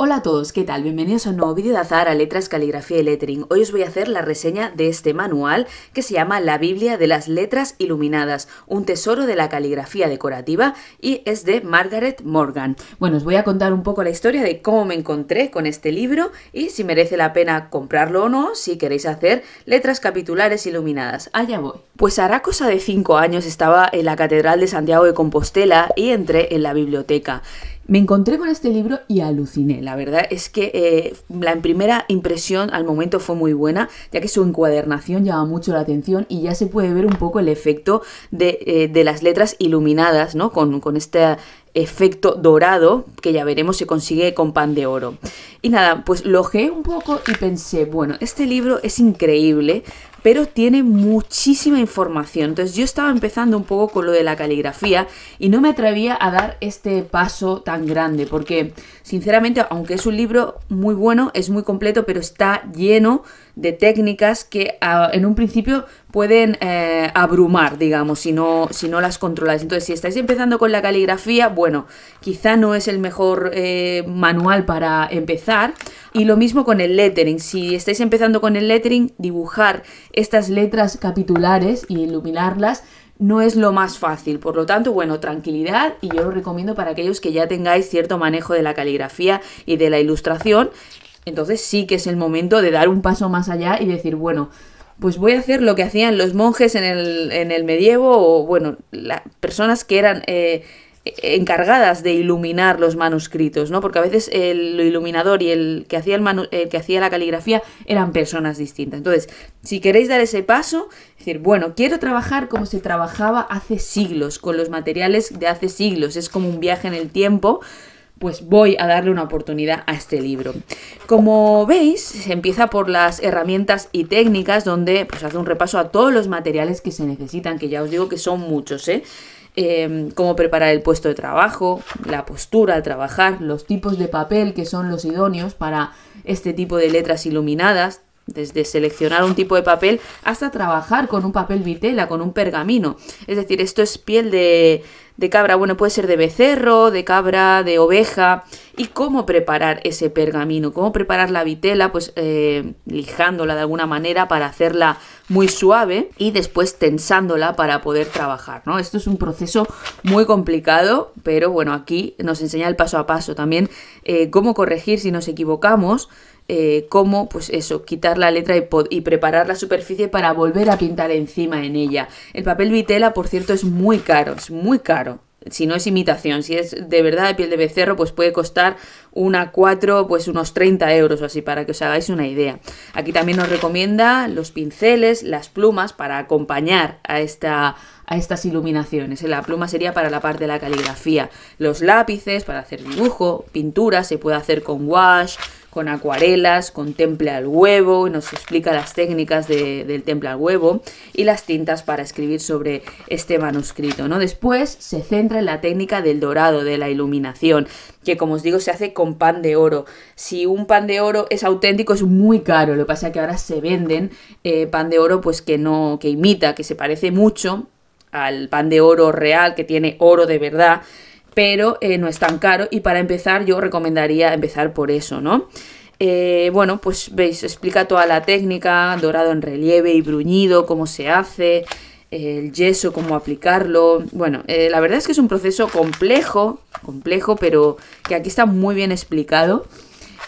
Hola a todos, ¿qué tal? Bienvenidos a un nuevo vídeo de Azar a Letras, Caligrafía y Lettering. Hoy os voy a hacer la reseña de este manual que se llama La Biblia de las Letras Iluminadas, un tesoro de la caligrafía decorativa y es de Margaret Morgan. Bueno, os voy a contar un poco la historia de cómo me encontré con este libro y si merece la pena comprarlo o no si queréis hacer letras capitulares iluminadas. Allá voy. Pues hará cosa de 5 años estaba en la Catedral de Santiago de Compostela y entré en la biblioteca. Me encontré con este libro y aluciné. La verdad es que eh, la primera impresión al momento fue muy buena, ya que su encuadernación llama mucho la atención y ya se puede ver un poco el efecto de, eh, las letras iluminadas, ¿no? Con, este efecto dorado que ya veremos se consigue con pan de oro. Y nada, pues lo un poco y pensé, bueno, este libro es increíble pero tiene muchísima información. Entonces yo estaba empezando un poco con lo de la caligrafía y no me atrevía a dar este paso tan grande, porque sinceramente, aunque es un libro muy bueno, es muy completo, pero está lleno de técnicas que ah, en un principio pueden eh, abrumar, digamos, si no, si no las controláis. Entonces, si estáis empezando con la caligrafía, bueno, quizá no es el mejor eh, manual para empezar, y lo mismo con el lettering. Si estáis empezando con el lettering, dibujar estas letras capitulares y iluminarlas no es lo más fácil. Por lo tanto, bueno, tranquilidad y yo lo recomiendo para aquellos que ya tengáis cierto manejo de la caligrafía y de la ilustración. Entonces sí que es el momento de dar un paso más allá y decir, bueno, pues voy a hacer lo que hacían los monjes en el, medievo o, bueno, las personas que eran... Eh, encargadas de iluminar los manuscritos, ¿no? Porque a veces el iluminador y el que hacía el, que hacía la caligrafía eran personas distintas. Entonces, si queréis dar ese paso, decir, bueno, quiero trabajar como se trabajaba hace siglos, con los materiales de hace siglos, es como un viaje en el tiempo pues voy a darle una oportunidad a este libro. Como veis, se empieza por las herramientas y técnicas, donde pues hace un repaso a todos los materiales que se necesitan, que ya os digo que son muchos, ¿eh? Em, cómo preparar el puesto de trabajo, la postura al trabajar, los tipos de papel que son los idóneos para este tipo de letras iluminadas, desde seleccionar un tipo de papel hasta trabajar con un papel vitela, con un pergamino. Es decir, esto es piel de, cabra, bueno, puede ser de becerro, de cabra, de oveja, y cómo preparar ese pergamino, cómo preparar la vitela, pues eh, lijándola de alguna manera para hacerla muy suave y después tensándola para poder trabajar, ¿no? Esto es un proceso muy complicado, pero bueno, aquí nos enseña el paso a paso también eh, cómo corregir si nos equivocamos, eh, cómo, pues eso, quitar la letra y, y, preparar la superficie para volver a pintar encima en ella. El papel vitela, por cierto, es muy caro, es muy caro si no es imitación, si es de verdad de piel de becerro, pues puede costar una 4, pues unos 30 euros o así, para que os hagáis una idea. Aquí también nos recomienda los pinceles, las plumas, para acompañar a esta a estas iluminaciones. La pluma sería para la parte de la caligrafía. Los lápices para hacer dibujo, pintura, se puede hacer con wash, con acuarelas, con temple al huevo, nos explica las técnicas del temple al huevo y las tintas para escribir sobre este manuscrito. ¿no? Después se centra en la técnica del dorado, de la iluminación, que como os digo se hace con pan de oro. Si un pan de oro es auténtico es muy caro, lo que pasa es que ahora se venden eh, pan de oro pues que no, que imita, que se parece mucho al pan de oro real, que tiene oro de verdad, pero eh, no es tan caro y para empezar yo recomendaría empezar por eso, ¿no? Eh, bueno, pues veis, explica toda la técnica, dorado en relieve y bruñido, cómo se hace, el yeso, cómo aplicarlo. Bueno, eh, la verdad es que es un proceso complejo, complejo, pero que aquí está muy bien explicado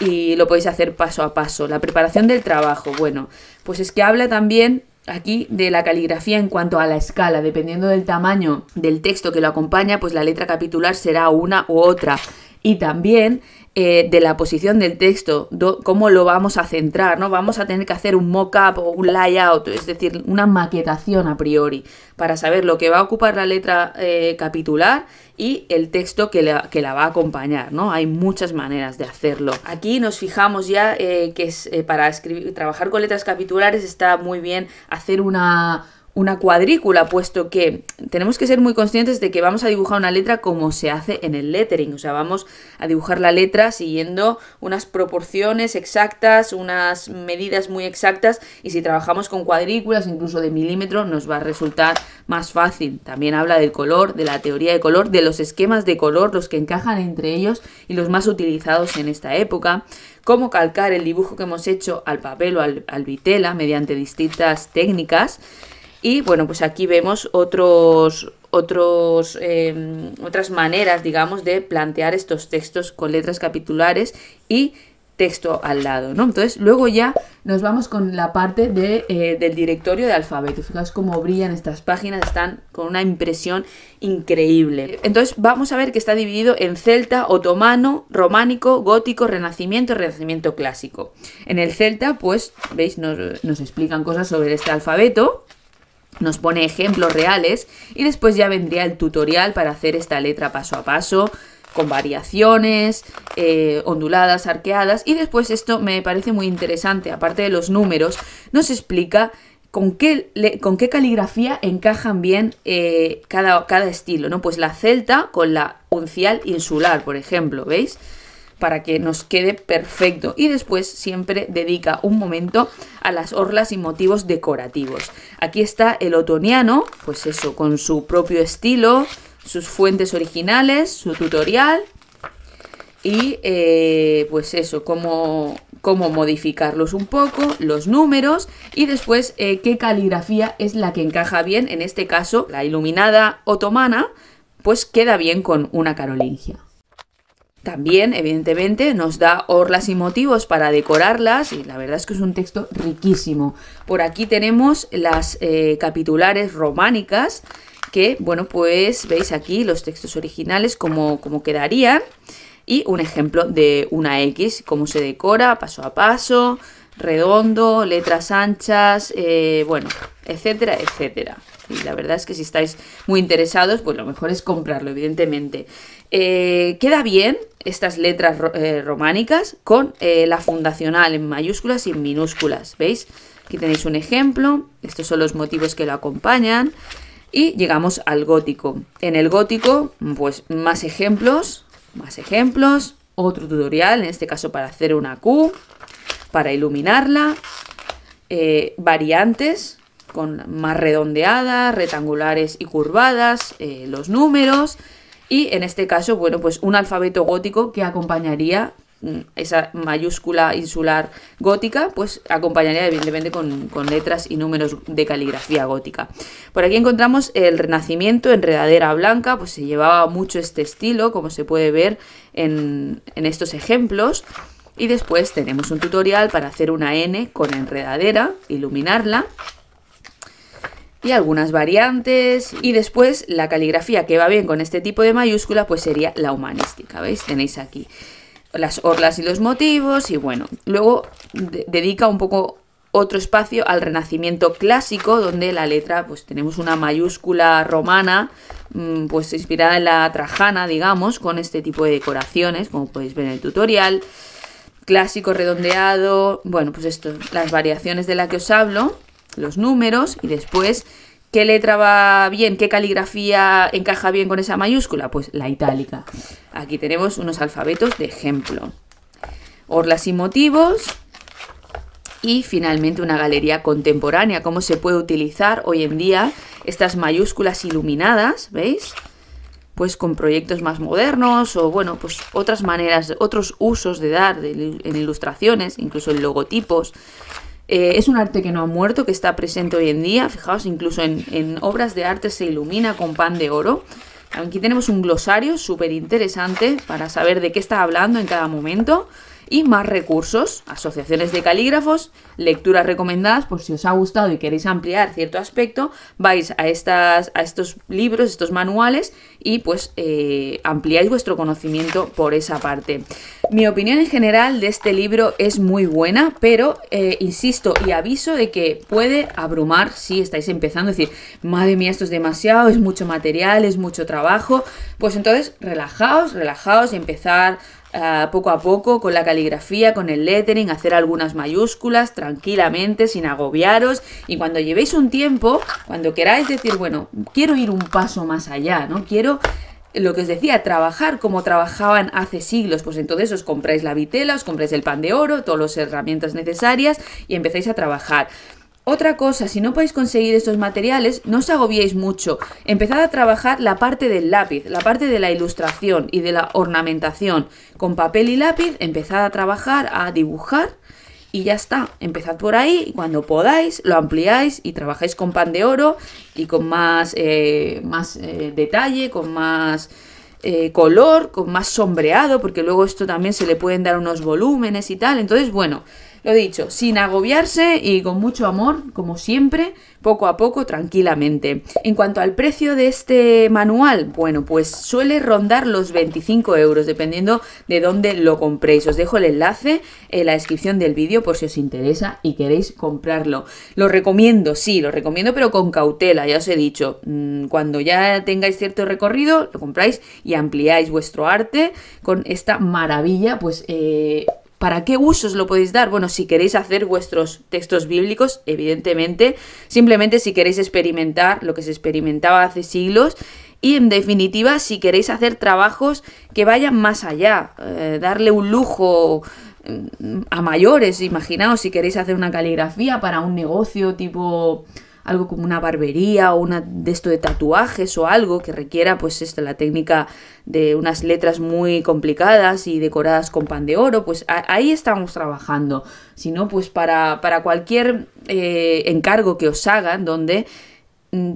y lo podéis hacer paso a paso. La preparación del trabajo, bueno, pues es que habla también aquí de la caligrafía en cuanto a la escala. Dependiendo del tamaño del texto que lo acompaña, pues la letra capitular será una u otra. Y también eh, de la posición del texto, cómo lo vamos a centrar, ¿no? Vamos a tener que hacer un mock-up o un layout, es decir, una maquetación a priori, para saber lo que va a ocupar la letra eh, capitular y el texto que la, que la, va a acompañar, ¿no? Hay muchas maneras de hacerlo. Aquí nos fijamos ya eh, que es, para escribir, trabajar con letras capitulares está muy bien hacer una una cuadrícula, puesto que tenemos que ser muy conscientes de que vamos a dibujar una letra como se hace en el lettering, o sea, vamos a dibujar la letra siguiendo unas proporciones exactas, unas medidas muy exactas, y si trabajamos con cuadrículas, incluso de milímetro, nos va a resultar más fácil. También habla del color, de la teoría de color, de los esquemas de color, los que encajan entre ellos y los más utilizados en esta época, cómo calcar el dibujo que hemos hecho al papel o al, al vitela mediante distintas técnicas, y bueno, pues aquí vemos otros, otros, em, otras maneras, digamos, de plantear estos textos con letras capitulares y texto al lado, ¿no? Entonces, luego ya nos vamos con la parte eh, del directorio de alfabetos. Fijaos cómo brillan estas páginas, están con una impresión increíble. Entonces, vamos a ver que está dividido en celta, otomano, románico, gótico, renacimiento, renacimiento clásico. En el celta, pues, veis, nos, nos explican cosas sobre este alfabeto nos pone ejemplos reales y después ya vendría el tutorial para hacer esta letra paso a paso con variaciones, eh, onduladas, arqueadas y después esto me parece muy interesante, aparte de los números, nos explica con qué, caligrafía encajan bien eh, cada, estilo, ¿no? Pues la celta con la uncial insular, por ejemplo, ¿veis? para que nos quede perfecto. Y después siempre dedica un momento a las orlas y motivos decorativos. Aquí está el otoniano, pues eso, con su propio estilo, sus fuentes originales, su tutorial y eh, pues eso, cómo, modificarlos un poco, los números y después eh, qué caligrafía es la que encaja bien, en este caso la iluminada otomana, pues queda bien con una carolingia. También, evidentemente, nos da orlas y motivos para decorarlas y la verdad es que es un texto riquísimo. Por aquí tenemos las eh, capitulares románicas que, bueno, pues veis aquí los textos originales como, quedarían y un ejemplo de una X, cómo se decora paso a paso, redondo, letras anchas, eh, bueno, etcétera, etcétera. Y la verdad es que si estáis muy interesados, pues lo mejor es comprarlo, evidentemente. Eh, queda bien estas letras eh, románicas con eh, la fundacional en mayúsculas y en minúsculas, ¿veis? Aquí tenéis un ejemplo, estos son los motivos que lo acompañan. Y llegamos al gótico. En el gótico, pues más ejemplos, más ejemplos, otro tutorial, en este caso para hacer una Q, para iluminarla, variantes, con más redondeadas, rectangulares y curvadas, eh, los números y en este caso, bueno, pues un alfabeto gótico que acompañaría mm, esa mayúscula insular gótica, pues acompañaría evidentemente con, letras y números de caligrafía gótica. Por aquí encontramos el Renacimiento, enredadera blanca, pues se llevaba mucho este estilo, como se puede ver en estos ejemplos. Y después tenemos un tutorial para hacer una N con enredadera, iluminarla y algunas variantes. Y después la caligrafía que va bien con este tipo de mayúscula pues sería la humanística, ¿veis? Tenéis aquí las orlas y los motivos y bueno, luego dedica un poco otro espacio al renacimiento clásico donde la letra pues tenemos una mayúscula romana mm, pues inspirada en la trajana digamos con este tipo de decoraciones como podéis ver en el tutorial clásico redondeado bueno pues esto las variaciones de la que os hablo los números y después qué letra va bien, qué caligrafía encaja bien con esa mayúscula, pues la itálica. Aquí tenemos unos alfabetos de ejemplo. Orlas y motivos, y finalmente una galería contemporánea, cómo se puede utilizar hoy en día estas mayúsculas iluminadas, ¿veis? Pues con proyectos más modernos o bueno, pues otras maneras, otros usos de dar en ilustraciones, incluso en logotipos, eh, es un arte que no ha muerto, que está presente hoy en día. Fijaos, incluso en, obras de arte se ilumina con pan de oro. Aquí tenemos un glosario súper interesante para saber de qué está hablando en cada momento y más recursos, asociaciones de calígrafos, lecturas recomendadas, por si os ha gustado y queréis ampliar cierto aspecto, vais a, estas, a estos libros, estos manuales y pues eh, ampliáis vuestro conocimiento por esa parte. Mi opinión en general de este libro es muy buena, pero eh, insisto y aviso de que puede abrumar si estáis empezando, a decir, madre mía, esto es demasiado, es mucho material, es mucho trabajo, pues entonces relajaos, relajaos, y empezar eh, poco a poco con la caligrafía, con el lettering, hacer algunas mayúsculas tranquilamente, sin agobiaros. Y cuando llevéis un tiempo, cuando queráis decir, bueno, quiero ir un paso más allá, ¿no? Quiero lo que os decía, trabajar como trabajaban hace siglos. Pues entonces os compráis la vitela, os compráis el pan de oro, todas las herramientas necesarias y empezáis a trabajar. Otra cosa, si no podéis conseguir estos materiales, no os agobiéis mucho. Empezad a trabajar la parte del lápiz, la parte de la ilustración y de la ornamentación. Con papel y lápiz empezad a trabajar, a dibujar y ya está. Empezad por ahí y cuando podáis lo ampliáis y trabajáis con pan de oro y con más, eh, más eh, detalle, con más eh, color, con más sombreado, porque luego esto también se le pueden dar unos volúmenes y tal. Entonces, bueno, lo dicho, sin agobiarse y con mucho amor, como siempre, poco a poco, tranquilamente. En cuanto al precio de este manual, bueno, pues suele rondar los 25 euros, dependiendo de dónde lo compréis. Os dejo el enlace en la descripción del vídeo por si os interesa y queréis comprarlo. Lo recomiendo, sí, lo recomiendo, pero con cautela, ya os he dicho. Mm, cuando ya tengáis cierto recorrido, lo compráis y ampliáis vuestro arte con esta maravilla, pues... Eh, ¿Para qué usos lo podéis dar? Bueno, si queréis hacer vuestros textos bíblicos, evidentemente, simplemente si queréis experimentar lo que se experimentaba hace siglos y en definitiva si queréis hacer trabajos que vayan más allá, eh, darle un lujo mm, a mayores, imaginaos si queréis hacer una caligrafía para un negocio tipo algo como una barbería o una de esto de tatuajes o algo que requiera pues esta la técnica de unas letras muy complicadas y decoradas con pan de oro, pues ahí estamos trabajando. Si no, pues para, para cualquier eh, encargo que os hagan donde mm,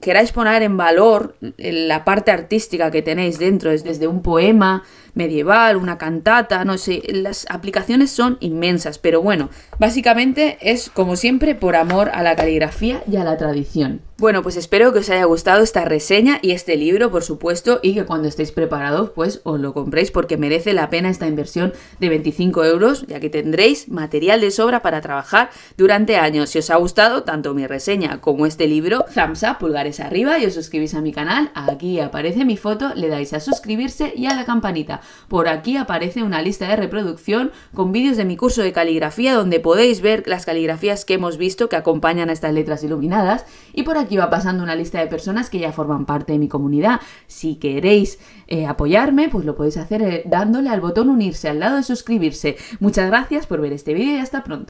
queráis poner en valor eh, la parte artística que tenéis dentro, es desde un poema medieval, una cantata, no sé, las aplicaciones son inmensas, pero bueno, básicamente es como siempre por amor a la caligrafía y a la tradición. Bueno, pues espero que os haya gustado esta reseña y este libro, por supuesto, y que cuando estéis preparados, pues os lo compréis porque merece la pena esta inversión de 25 euros, ya que tendréis material de sobra para trabajar durante años. Si os ha gustado tanto mi reseña como este libro, thumbs up, pulgares arriba y os suscribís a mi canal. Aquí aparece mi foto, le dais a suscribirse y a la campanita. Por aquí aparece una lista de reproducción con vídeos de mi curso de caligrafía donde podéis ver las caligrafías que hemos visto que acompañan a estas letras iluminadas. Y por aquí Iba va pasando una lista de personas que ya forman parte de mi comunidad. Si queréis eh, apoyarme, pues lo podéis hacer eh, dándole al botón unirse, al lado de suscribirse. Muchas gracias por ver este vídeo y hasta pronto.